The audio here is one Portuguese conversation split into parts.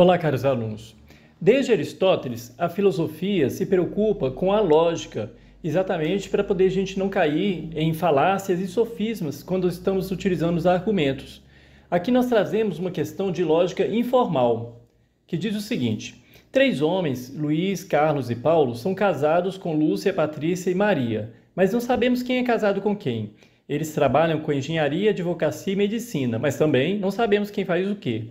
Olá, caros alunos. Desde Aristóteles, a filosofia se preocupa com a lógica, exatamente para poder a gente não cair em falácias e sofismas quando estamos utilizando os argumentos. Aqui nós trazemos uma questão de lógica informal, que diz o seguinte: três homens, Luiz, Carlos e Paulo, são casados com Lúcia, Patrícia e Maria, mas não sabemos quem é casado com quem. Eles trabalham com engenharia, advocacia e medicina, mas também não sabemos quem faz o quê.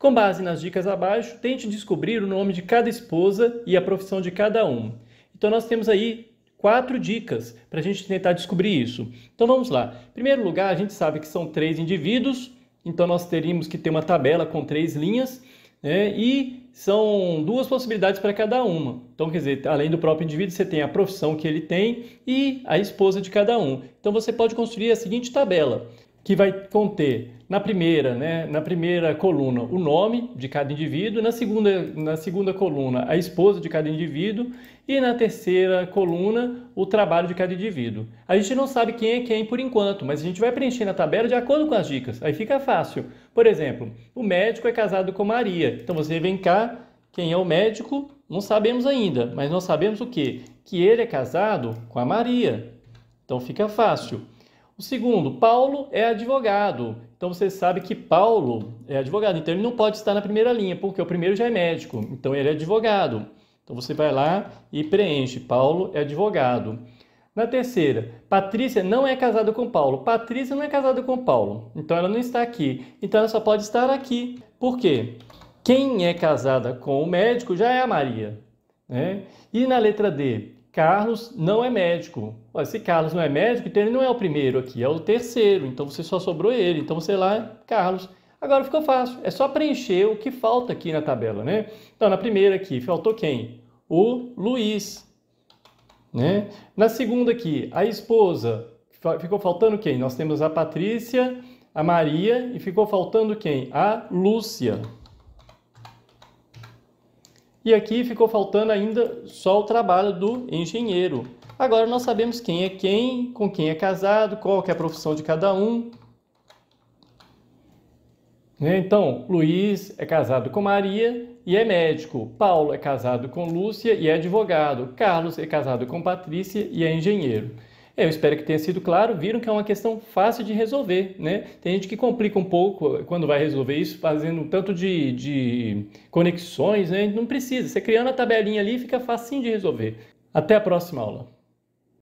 Com base nas dicas abaixo, tente descobrir o nome de cada esposa e a profissão de cada um. Então nós temos aí quatro dicas para a gente tentar descobrir isso. Então vamos lá. Em primeiro lugar, a gente sabe que são três indivíduos, então nós teríamos que ter uma tabela com três linhas, né? E são duas possibilidades para cada uma. Então, quer dizer, além do próprio indivíduo, você tem a profissão que ele tem e a esposa de cada um. Então você pode construir a seguinte tabela que vai conter na primeira, né, na primeira coluna o nome de cada indivíduo, na segunda, na segunda coluna a esposa de cada indivíduo e na terceira coluna o trabalho de cada indivíduo. A gente não sabe quem é quem por enquanto, mas a gente vai preenchendo a tabela de acordo com as dicas. Aí fica fácil. Por exemplo, o médico é casado com Maria. Então você vem cá, quem é o médico? Não sabemos ainda, mas nós sabemos o quê? Que ele é casado com a Maria. Então fica fácil. O segundo, Paulo é advogado. Então você sabe que Paulo é advogado. Então ele não pode estar na primeira linha, porque o primeiro já é médico. Então ele é advogado. Então você vai lá e preenche. Paulo é advogado. Na terceira, Patrícia não é casada com Paulo. Patrícia não é casada com Paulo. Então ela não está aqui. Então ela só pode estar aqui. Por quê? Quem é casada com o médico já é a Maria. Né? E na letra D, Carlos não é médico. Mas se Carlos não é médico, então ele não é o primeiro aqui, é o terceiro. Então você só sobrou ele. Então você lá, Carlos. Agora ficou fácil. É só preencher o que falta aqui na tabela, né? Então na primeira aqui faltou quem? O Luiz, né? Na segunda aqui a esposa. Ficou faltando quem? Nós temos a Patrícia, a Maria e ficou faltando quem? A Lúcia. E aqui ficou faltando ainda só o trabalho do engenheiro. Agora nós sabemos quem é quem, com quem é casado, qual é a profissão de cada um. Né? Então, Luiz é casado com Maria e é médico. Paulo é casado com Lúcia e é advogado. Carlos é casado com Patrícia e é engenheiro. Eu espero que tenha sido claro. Viram que é uma questão fácil de resolver, né? Tem gente que complica um pouco eh, quando vai resolver isso, fazendo um tanto de, de conexões, né? Não precisa. Você criando a tabelinha ali fica facinho de resolver. Até a próxima aula.